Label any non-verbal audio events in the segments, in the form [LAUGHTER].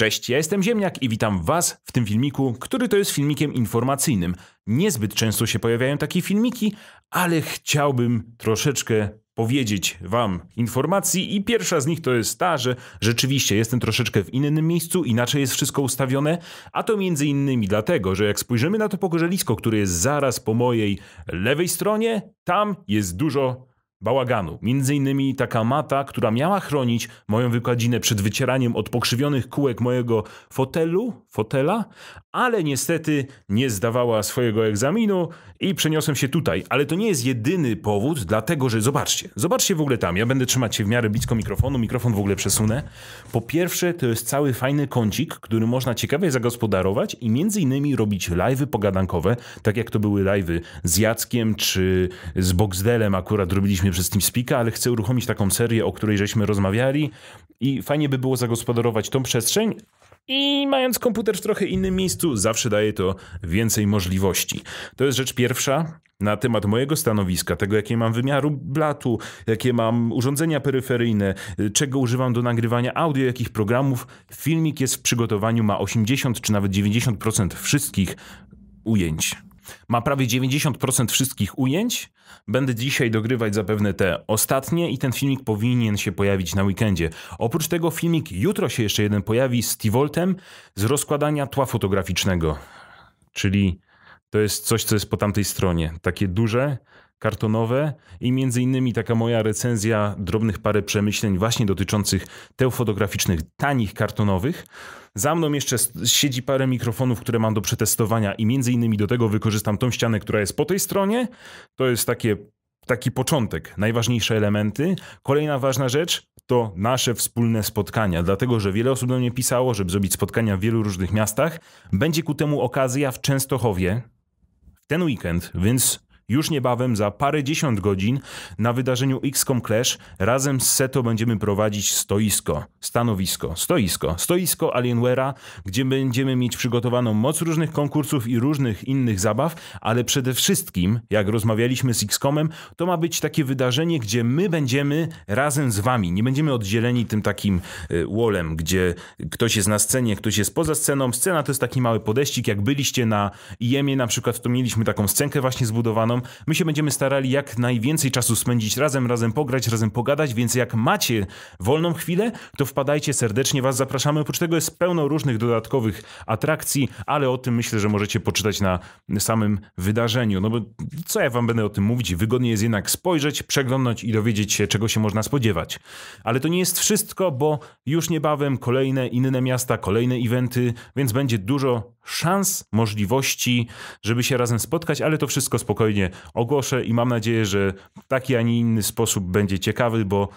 Cześć, ja jestem Ziemniak i witam Was w tym filmiku, który to jest filmikiem informacyjnym. Niezbyt często się pojawiają takie filmiki, ale chciałbym troszeczkę powiedzieć Wam informacji i pierwsza z nich to jest ta, że rzeczywiście jestem troszeczkę w innym miejscu, inaczej jest wszystko ustawione, a to między innymi dlatego, że jak spojrzymy na to pogorzelisko, które jest zaraz po mojej lewej stronie, tam jest dużo bałaganu. Między innymi taka mata, która miała chronić moją wykładzinę przed wycieraniem od pokrzywionych kółek mojego fotelu, fotela, ale niestety nie zdawała swojego egzaminu i przeniosłem się tutaj. Ale to nie jest jedyny powód, dlatego że zobaczcie, zobaczcie w ogóle tam, ja będę trzymać się w miarę blisko mikrofonu, mikrofon w ogóle przesunę. Po pierwsze to jest cały fajny kącik, który można ciekawie zagospodarować i między innymi robić live'y pogadankowe, tak jak to były live'y z Jackiem czy z Boxdelem akurat robiliśmy dostępny przez TeamSpeaka, ale chcę uruchomić taką serię, o której żeśmy rozmawiali i fajnie by było zagospodarować tą przestrzeń, i mając komputer w trochę innym miejscu, zawsze daje to więcej możliwości. To jest rzecz pierwsza na temat mojego stanowiska, tego jakie mam wymiaru blatu, jakie mam urządzenia peryferyjne, czego używam do nagrywania audio, jakich programów. Filmik jest w przygotowaniu, ma 80 czy nawet 90% wszystkich ujęć. Ma prawie 90% wszystkich ujęć. Będę dzisiaj dogrywać zapewne te ostatnie i ten filmik powinien się pojawić na weekendzie. Oprócz tego filmik jutro się jeszcze jeden pojawi z T-Voltem z rozkładania tła fotograficznego. Czyli to jest coś, co jest po tamtej stronie. Takie duże, kartonowe i między innymi taka moja recenzja drobnych parę przemyśleń właśnie dotyczących teł fotograficznych tanich kartonowych. Za mną jeszcze siedzi parę mikrofonów, które mam do przetestowania i między innymi do tego wykorzystam tą ścianę, która jest po tej stronie. To jest takie taki początek, najważniejsze elementy. Kolejna ważna rzecz to nasze wspólne spotkania, dlatego że wiele osób do mnie pisało, żeby zrobić spotkania w wielu różnych miastach. Będzie ku temu okazja w Częstochowie w ten weekend, więc już niebawem, za parędziesiąt dziesiąt godzin, na wydarzeniu XCOM Clash razem z Seto będziemy prowadzić stoisko, stanowisko, stoisko, stoisko Alienware'a, gdzie będziemy mieć przygotowaną moc różnych konkursów i różnych innych zabaw, ale przede wszystkim, jak rozmawialiśmy z XCOMem, to ma być takie wydarzenie, gdzie my będziemy razem z wami. Nie będziemy oddzieleni tym takim y, wallem, gdzie ktoś jest na scenie, ktoś jest poza sceną. Scena to jest taki mały podeścik. Jak byliście na IEM-ie na przykład, to mieliśmy taką scenkę właśnie zbudowaną, My się będziemy starali jak najwięcej czasu spędzić razem, razem pograć, razem pogadać, więc jak macie wolną chwilę, to wpadajcie, serdecznie Was zapraszamy. Oprócz tego jest pełno różnych dodatkowych atrakcji, ale o tym myślę, że możecie poczytać na samym wydarzeniu. No bo co ja Wam będę o tym mówić? Wygodnie jest jednak spojrzeć, przeglądać i dowiedzieć się, czego się można spodziewać. Ale to nie jest wszystko, bo już niebawem kolejne inne miasta, kolejne eventy, więc będzie dużo szans, możliwości, żeby się razem spotkać, ale to wszystko spokojnie ogłoszę i mam nadzieję, że taki, a nie inny sposób będzie ciekawy, bo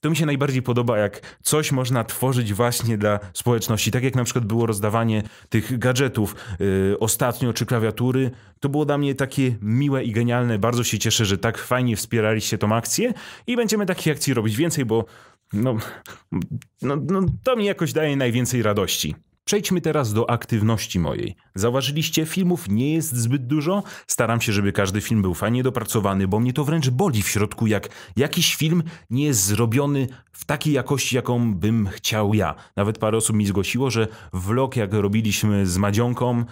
to mi się najbardziej podoba, jak coś można tworzyć właśnie dla społeczności. Tak jak na przykład było rozdawanie tych gadżetów yy, ostatnio, czy klawiatury. To było dla mnie takie miłe i genialne. Bardzo się cieszę, że tak fajnie wspieraliście tą akcję i będziemy takich akcji robić więcej, bo no, no, no, to mi jakoś daje najwięcej radości. Przejdźmy teraz do aktywności mojej. Zauważyliście, filmów nie jest zbyt dużo. Staram się, żeby każdy film był fajnie dopracowany, bo mnie to wręcz boli w środku, jak jakiś film nie jest zrobiony w takiej jakości, jaką bym chciał ja. Nawet parę osób mi zgłosiło, że vlog, jak robiliśmy z Madzionką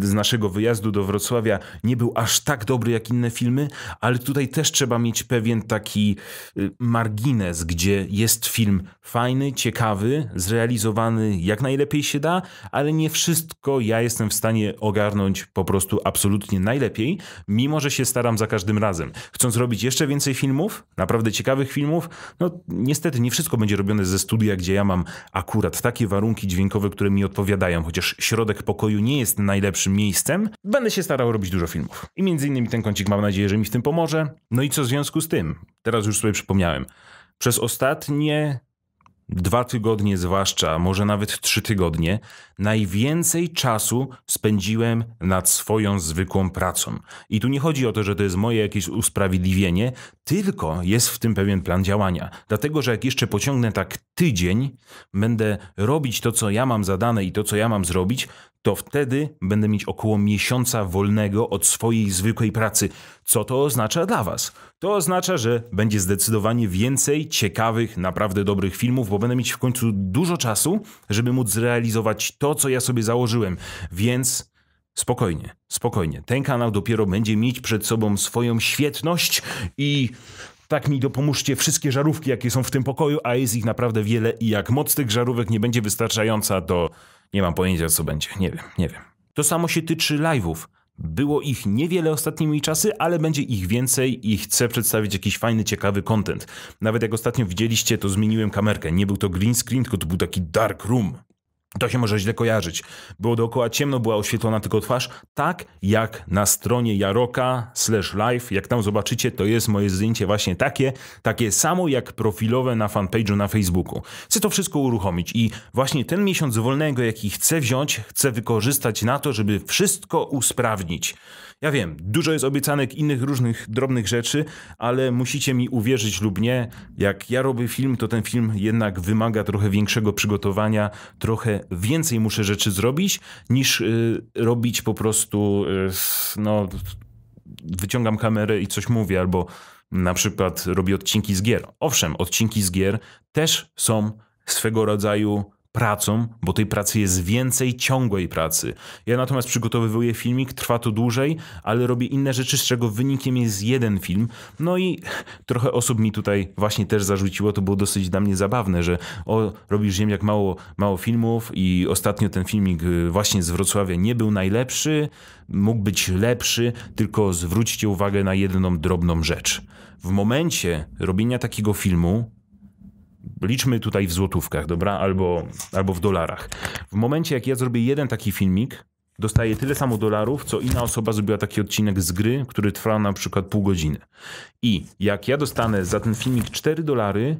z naszego wyjazdu do Wrocławia, nie był aż tak dobry jak inne filmy, ale tutaj też trzeba mieć pewien taki y, margines, gdzie jest film fajny, ciekawy, zrealizowany jak najlepiej się da ale nie wszystko ja jestem w stanie ogarnąć po prostu absolutnie najlepiej, mimo że się staram za każdym razem. Chcąc robić jeszcze więcej filmów, naprawdę ciekawych filmów, no niestety nie wszystko będzie robione ze studia, gdzie ja mam akurat takie warunki dźwiękowe, które mi odpowiadają, chociaż środek pokoju nie jest najlepszym miejscem, będę się starał robić dużo filmów. I między innymi ten kącik mam nadzieję, że mi w tym pomoże. No i co w związku z tym? Teraz już sobie przypomniałem. Przez ostatnie dwa tygodnie zwłaszcza, może nawet trzy tygodnie, najwięcej czasu spędziłem nad swoją zwykłą pracą. I tu nie chodzi o to, że to jest moje jakieś usprawiedliwienie, tylko jest w tym pewien plan działania. Dlatego, że jak jeszcze pociągnę tak tydzień, będę robić to, co ja mam zadane i to, co ja mam zrobić, to wtedy będę mieć około miesiąca wolnego od swojej zwykłej pracy. Co to oznacza dla Was? To oznacza, że będzie zdecydowanie więcej ciekawych, naprawdę dobrych filmów, bo będę mieć w końcu dużo czasu, żeby móc zrealizować to, co ja sobie założyłem. Więc Spokojnie, spokojnie. Ten kanał dopiero będzie mieć przed sobą swoją świetność i tak mi dopomóżcie wszystkie żarówki, jakie są w tym pokoju, a jest ich naprawdę wiele i jak moc tych żarówek nie będzie wystarczająca, to nie mam pojęcia co będzie. Nie wiem, nie wiem. To samo się tyczy live'ów. Było ich niewiele ostatnimi czasy, ale będzie ich więcej i chcę przedstawić jakiś fajny, ciekawy content. Nawet jak ostatnio widzieliście, to zmieniłem kamerkę. Nie był to green screen, tylko to był taki dark room. To się może źle kojarzyć. Było dookoła ciemno, była oświetlona tylko twarz, tak jak na stronie Jaroka slash live. Jak tam zobaczycie, to jest moje zdjęcie właśnie takie, takie samo jak profilowe na fanpage'u na Facebooku. Chcę to wszystko uruchomić i właśnie ten miesiąc wolnego, jaki chcę wziąć, chcę wykorzystać na to, żeby wszystko usprawnić. Ja wiem, dużo jest obiecanek innych różnych drobnych rzeczy, ale musicie mi uwierzyć lub nie, jak ja robię film, to ten film jednak wymaga trochę większego przygotowania, trochę więcej muszę rzeczy zrobić, niż y, robić po prostu, y, no, wyciągam kamerę i coś mówię, albo na przykład robię odcinki z gier. Owszem, odcinki z gier też są swego rodzaju pracą, bo tej pracy jest więcej ciągłej pracy. Ja natomiast przygotowywuję filmik, trwa to dłużej, ale robię inne rzeczy, z czego wynikiem jest jeden film. No i trochę osób mi tutaj właśnie też zarzuciło, to było dosyć dla mnie zabawne, że o, robisz jak mało, mało filmów i ostatnio ten filmik y, właśnie z Wrocławia nie był najlepszy, mógł być lepszy, tylko zwróćcie uwagę na jedną drobną rzecz. W momencie robienia takiego filmu, liczmy tutaj w złotówkach, dobra? Albo, albo w dolarach. W momencie, jak ja zrobię jeden taki filmik, dostaję tyle samo dolarów, co inna osoba zrobiła taki odcinek z gry, który trwał na przykład pół godziny. I jak ja dostanę za ten filmik 4 dolary,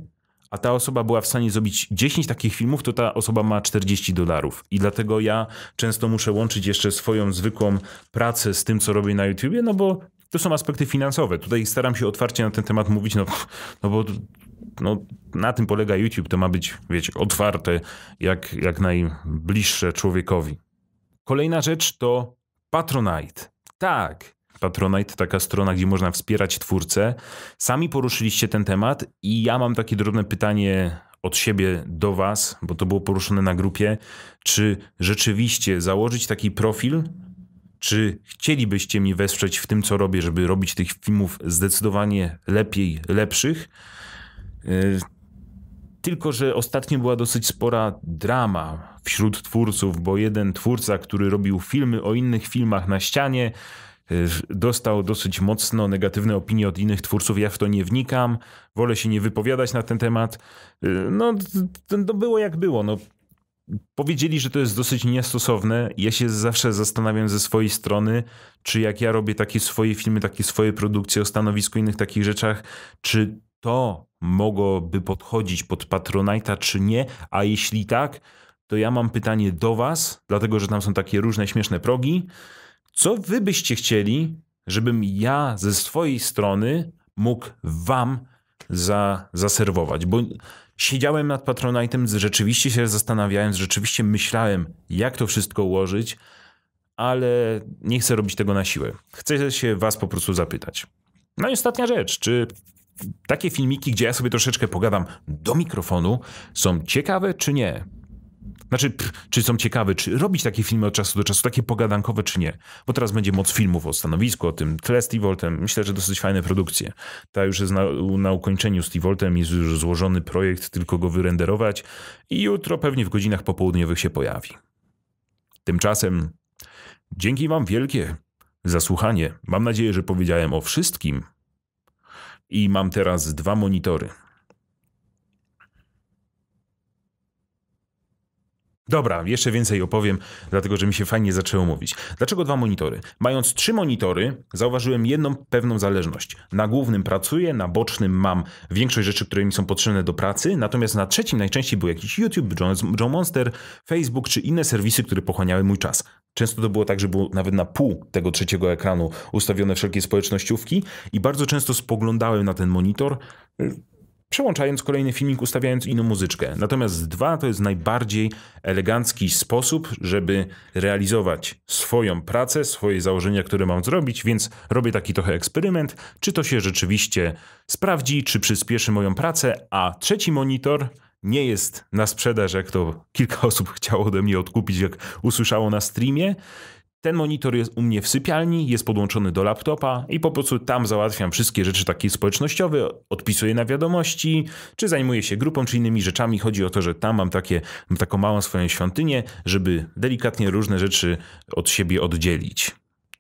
a ta osoba była w stanie zrobić 10 takich filmów, to ta osoba ma 40 dolarów. I dlatego ja często muszę łączyć jeszcze swoją zwykłą pracę z tym, co robię na YouTubie, no bo to są aspekty finansowe. Tutaj staram się otwarcie na ten temat mówić, no, no bo no, na tym polega YouTube, to ma być, wiecie, otwarte, jak, jak najbliższe człowiekowi. Kolejna rzecz to Patronite. Tak, Patronite, taka strona, gdzie można wspierać twórcę. Sami poruszyliście ten temat i ja mam takie drobne pytanie od siebie do Was, bo to było poruszone na grupie. Czy rzeczywiście założyć taki profil? Czy chcielibyście mnie wesprzeć w tym, co robię, żeby robić tych filmów zdecydowanie lepiej, lepszych? Y, tylko, że ostatnio była dosyć spora drama wśród twórców, bo jeden twórca, który robił filmy o innych filmach na ścianie, y, dostał dosyć mocno negatywne opinie od innych twórców. Ja w to nie wnikam, wolę się nie wypowiadać na ten temat. Y, no, to no, było jak było. No, powiedzieli, że to jest dosyć niestosowne. Ja się zawsze zastanawiam ze swojej strony, czy jak ja robię takie swoje filmy, takie swoje produkcje o stanowisku innych takich rzeczach, czy to mogłoby podchodzić pod Patronite'a czy nie, a jeśli tak, to ja mam pytanie do was, dlatego że tam są takie różne śmieszne progi. Co wy byście chcieli, żebym ja ze swojej strony mógł wam za, zaserwować? Bo siedziałem nad Patronite'em, rzeczywiście się zastanawiałem, rzeczywiście myślałem, jak to wszystko ułożyć, ale nie chcę robić tego na siłę. Chcę się was po prostu zapytać. No i ostatnia rzecz, czy takie filmiki, gdzie ja sobie troszeczkę pogadam do mikrofonu, są ciekawe czy nie? Znaczy, pff, czy są ciekawe, czy robić takie filmy od czasu do czasu, takie pogadankowe, czy nie. Bo teraz będzie moc filmów o stanowisku, o tym tle z Voltem. Myślę, że dosyć fajne produkcje. Ta już jest na, na ukończeniu z Voltem jest już złożony projekt, tylko go wyrenderować i jutro pewnie w godzinach popołudniowych się pojawi. Tymczasem dzięki wam wielkie za słuchanie. Mam nadzieję, że powiedziałem o wszystkim, i mam teraz dwa monitory. Dobra, jeszcze więcej opowiem, dlatego że mi się fajnie zaczęło mówić. Dlaczego dwa monitory? Mając trzy monitory, zauważyłem jedną pewną zależność. Na głównym pracuję, na bocznym mam większość rzeczy, które mi są potrzebne do pracy, natomiast na trzecim najczęściej był jakiś YouTube, John, John Monster, Facebook czy inne serwisy, które pochłaniały mój czas. Często to było tak, że było nawet na pół tego trzeciego ekranu ustawione wszelkie społecznościówki i bardzo często spoglądałem na ten monitor, przełączając kolejny filmik, ustawiając inną muzyczkę. Natomiast dwa to jest najbardziej elegancki sposób, żeby realizować swoją pracę, swoje założenia, które mam zrobić, więc robię taki trochę eksperyment, czy to się rzeczywiście sprawdzi, czy przyspieszy moją pracę, a trzeci monitor nie jest na sprzedaż, jak to kilka osób [LAUGHS] chciało ode mnie odkupić, jak usłyszało na streamie. Ten monitor jest u mnie w sypialni, jest podłączony do laptopa i po prostu tam załatwiam wszystkie rzeczy takie społecznościowe, odpisuję na wiadomości, czy zajmuję się grupą, czy innymi rzeczami. Chodzi o to, że tam mam takie, taką małą swoją świątynię, żeby delikatnie różne rzeczy od siebie oddzielić.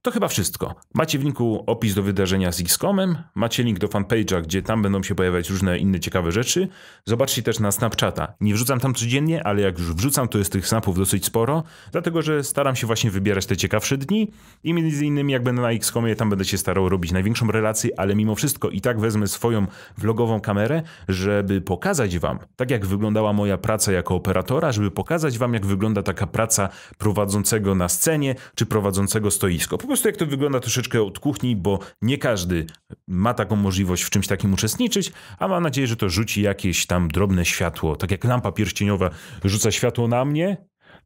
To chyba wszystko. Macie w linku opis do wydarzenia z Xcomem. macie link do fanpage'a, gdzie tam będą się pojawiać różne inne ciekawe rzeczy. Zobaczcie też na Snapchata. Nie wrzucam tam codziennie, ale jak już wrzucam, to jest tych snapów dosyć sporo, dlatego że staram się właśnie wybierać te ciekawsze dni i między innymi jak będę na Xcomie, tam będę się starał robić największą relację, ale mimo wszystko i tak wezmę swoją vlogową kamerę, żeby pokazać wam, tak jak wyglądała moja praca jako operatora, żeby pokazać wam, jak wygląda taka praca prowadzącego na scenie, czy prowadzącego stoisko prostu jak to wygląda troszeczkę od kuchni, bo nie każdy ma taką możliwość w czymś takim uczestniczyć, a mam nadzieję, że to rzuci jakieś tam drobne światło, tak jak lampa pierścieniowa rzuca światło na mnie,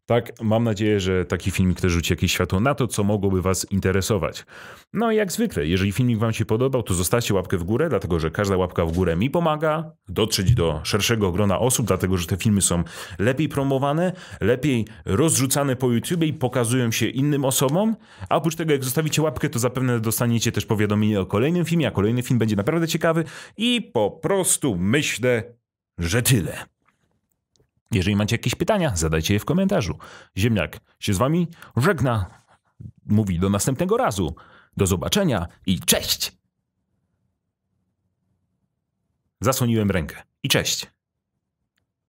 tak, mam nadzieję, że taki filmik też rzuci jakieś światło na to, co mogłoby Was interesować. No i jak zwykle, jeżeli filmik Wam się podobał, to zostawcie łapkę w górę, dlatego że każda łapka w górę mi pomaga dotrzeć do szerszego grona osób, dlatego że te filmy są lepiej promowane, lepiej rozrzucane po YouTube i pokazują się innym osobom. A oprócz tego, jak zostawicie łapkę, to zapewne dostaniecie też powiadomienie o kolejnym filmie, a kolejny film będzie naprawdę ciekawy i po prostu myślę, że tyle. Jeżeli macie jakieś pytania, zadajcie je w komentarzu. Ziemniak się z wami żegna. Mówi do następnego razu. Do zobaczenia i cześć! Zasłoniłem rękę. I cześć!